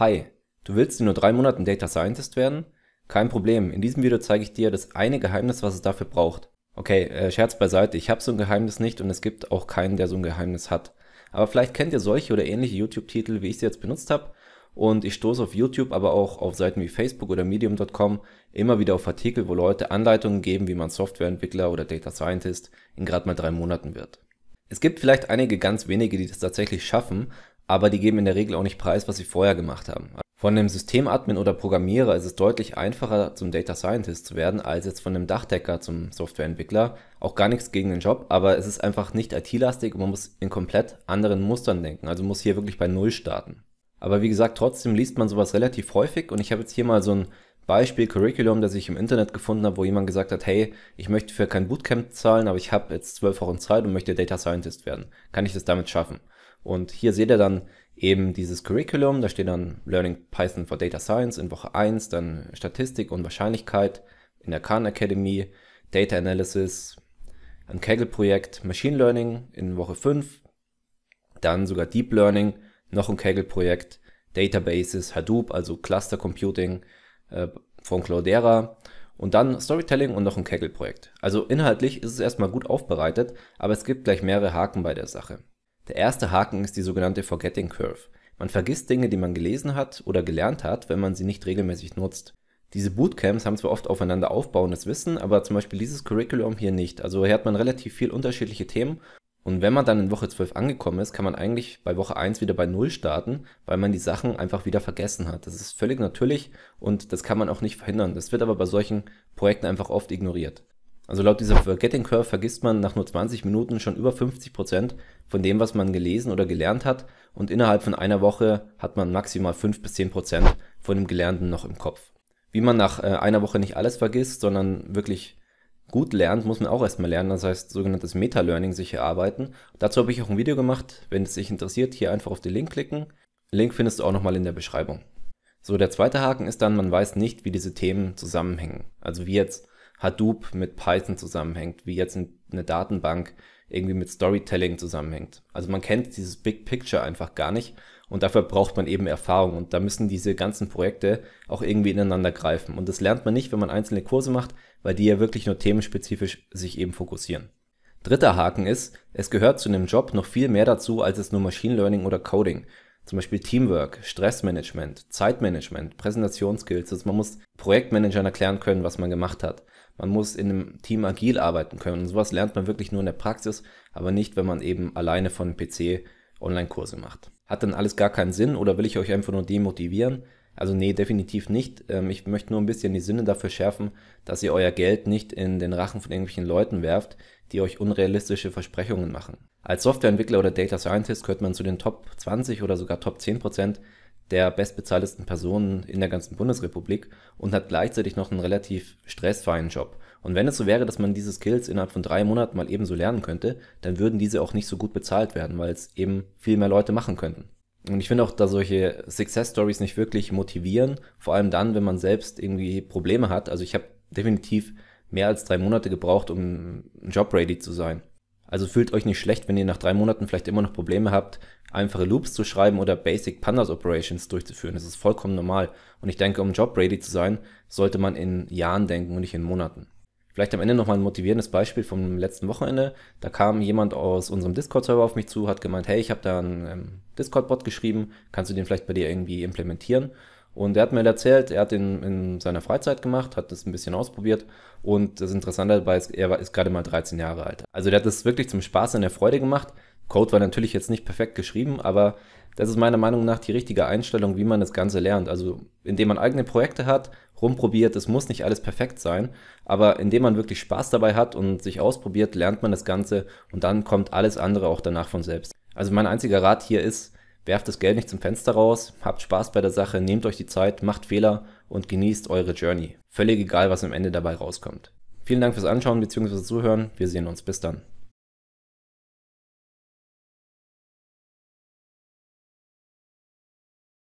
Hi, du willst in nur drei Monaten Data Scientist werden? Kein Problem, in diesem Video zeige ich dir das eine Geheimnis, was es dafür braucht. Okay, äh, Scherz beiseite, ich habe so ein Geheimnis nicht und es gibt auch keinen, der so ein Geheimnis hat. Aber vielleicht kennt ihr solche oder ähnliche YouTube-Titel, wie ich sie jetzt benutzt habe. Und ich stoße auf YouTube, aber auch auf Seiten wie Facebook oder Medium.com immer wieder auf Artikel, wo Leute Anleitungen geben, wie man Softwareentwickler oder Data Scientist in gerade mal drei Monaten wird. Es gibt vielleicht einige ganz wenige, die das tatsächlich schaffen, aber die geben in der Regel auch nicht preis, was sie vorher gemacht haben. Von einem Systemadmin oder Programmierer ist es deutlich einfacher, zum Data Scientist zu werden, als jetzt von einem Dachdecker zum Softwareentwickler. Auch gar nichts gegen den Job, aber es ist einfach nicht IT-lastig und man muss in komplett anderen Mustern denken. Also muss hier wirklich bei Null starten. Aber wie gesagt, trotzdem liest man sowas relativ häufig und ich habe jetzt hier mal so ein Beispiel Curriculum, das ich im Internet gefunden habe, wo jemand gesagt hat, hey, ich möchte für kein Bootcamp zahlen, aber ich habe jetzt zwölf Wochen Zeit und möchte Data Scientist werden. Kann ich das damit schaffen? Und hier seht ihr dann eben dieses Curriculum, da steht dann Learning Python for Data Science in Woche 1, dann Statistik und Wahrscheinlichkeit in der Khan Academy, Data Analysis, ein Kaggle-Projekt, Machine Learning in Woche 5, dann sogar Deep Learning, noch ein Kaggle-Projekt, Databases, Hadoop, also Cluster Computing äh, von Cloudera und dann Storytelling und noch ein Kaggle-Projekt. Also inhaltlich ist es erstmal gut aufbereitet, aber es gibt gleich mehrere Haken bei der Sache. Der erste Haken ist die sogenannte Forgetting Curve. Man vergisst Dinge, die man gelesen hat oder gelernt hat, wenn man sie nicht regelmäßig nutzt. Diese Bootcamps haben zwar oft aufeinander aufbauendes Wissen, aber zum Beispiel dieses Curriculum hier nicht. Also hier hat man relativ viel unterschiedliche Themen und wenn man dann in Woche 12 angekommen ist, kann man eigentlich bei Woche 1 wieder bei Null starten, weil man die Sachen einfach wieder vergessen hat. Das ist völlig natürlich und das kann man auch nicht verhindern. Das wird aber bei solchen Projekten einfach oft ignoriert. Also laut dieser Forgetting Curve vergisst man nach nur 20 Minuten schon über 50 Prozent von dem, was man gelesen oder gelernt hat und innerhalb von einer Woche hat man maximal 5 bis 10 Prozent von dem Gelernten noch im Kopf. Wie man nach äh, einer Woche nicht alles vergisst, sondern wirklich gut lernt, muss man auch erstmal lernen, das heißt sogenanntes Meta-Learning sich erarbeiten. Dazu habe ich auch ein Video gemacht, wenn es dich interessiert, hier einfach auf den Link klicken. Link findest du auch nochmal in der Beschreibung. So, der zweite Haken ist dann, man weiß nicht, wie diese Themen zusammenhängen. Also wie jetzt Hadoop mit Python zusammenhängt, wie jetzt eine Datenbank irgendwie mit Storytelling zusammenhängt. Also man kennt dieses Big Picture einfach gar nicht und dafür braucht man eben Erfahrung und da müssen diese ganzen Projekte auch irgendwie ineinander greifen und das lernt man nicht, wenn man einzelne Kurse macht, weil die ja wirklich nur themenspezifisch sich eben fokussieren. Dritter Haken ist, es gehört zu einem Job noch viel mehr dazu als es nur Machine Learning oder Coding. Zum Beispiel Teamwork, Stressmanagement, Zeitmanagement, Präsentationsskills. Also man muss Projektmanagern erklären können, was man gemacht hat. Man muss in einem Team agil arbeiten können. Und sowas lernt man wirklich nur in der Praxis, aber nicht, wenn man eben alleine von einem PC Online-Kurse macht. Hat dann alles gar keinen Sinn oder will ich euch einfach nur demotivieren? Also nee, definitiv nicht. Ähm, ich möchte nur ein bisschen die Sinne dafür schärfen, dass ihr euer Geld nicht in den Rachen von irgendwelchen Leuten werft, die euch unrealistische Versprechungen machen. Als Softwareentwickler oder Data Scientist gehört man zu den Top 20 oder sogar Top 10 Prozent der bestbezahltesten Personen in der ganzen Bundesrepublik und hat gleichzeitig noch einen relativ stressfreien Job. Und wenn es so wäre, dass man diese Skills innerhalb von drei Monaten mal ebenso lernen könnte, dann würden diese auch nicht so gut bezahlt werden, weil es eben viel mehr Leute machen könnten. Und ich finde auch, da solche Success Stories nicht wirklich motivieren, vor allem dann, wenn man selbst irgendwie Probleme hat. Also ich habe definitiv mehr als drei Monate gebraucht, um Job ready zu sein. Also fühlt euch nicht schlecht, wenn ihr nach drei Monaten vielleicht immer noch Probleme habt, einfache Loops zu schreiben oder Basic Pandas Operations durchzuführen. Das ist vollkommen normal. Und ich denke, um Job ready zu sein, sollte man in Jahren denken und nicht in Monaten. Vielleicht am Ende nochmal ein motivierendes Beispiel vom letzten Wochenende. Da kam jemand aus unserem Discord-Server auf mich zu, hat gemeint, hey, ich habe da einen ähm, Discord-Bot geschrieben, kannst du den vielleicht bei dir irgendwie implementieren? Und er hat mir erzählt, er hat den in seiner Freizeit gemacht, hat das ein bisschen ausprobiert und das Interessante dabei ist, er ist gerade mal 13 Jahre alt. Also der hat das wirklich zum Spaß und der Freude gemacht, Code war natürlich jetzt nicht perfekt geschrieben, aber das ist meiner Meinung nach die richtige Einstellung, wie man das Ganze lernt. Also indem man eigene Projekte hat, rumprobiert, es muss nicht alles perfekt sein, aber indem man wirklich Spaß dabei hat und sich ausprobiert, lernt man das Ganze und dann kommt alles andere auch danach von selbst. Also mein einziger Rat hier ist, werft das Geld nicht zum Fenster raus, habt Spaß bei der Sache, nehmt euch die Zeit, macht Fehler und genießt eure Journey. Völlig egal, was am Ende dabei rauskommt. Vielen Dank fürs Anschauen bzw. Zuhören. Wir sehen uns. Bis dann.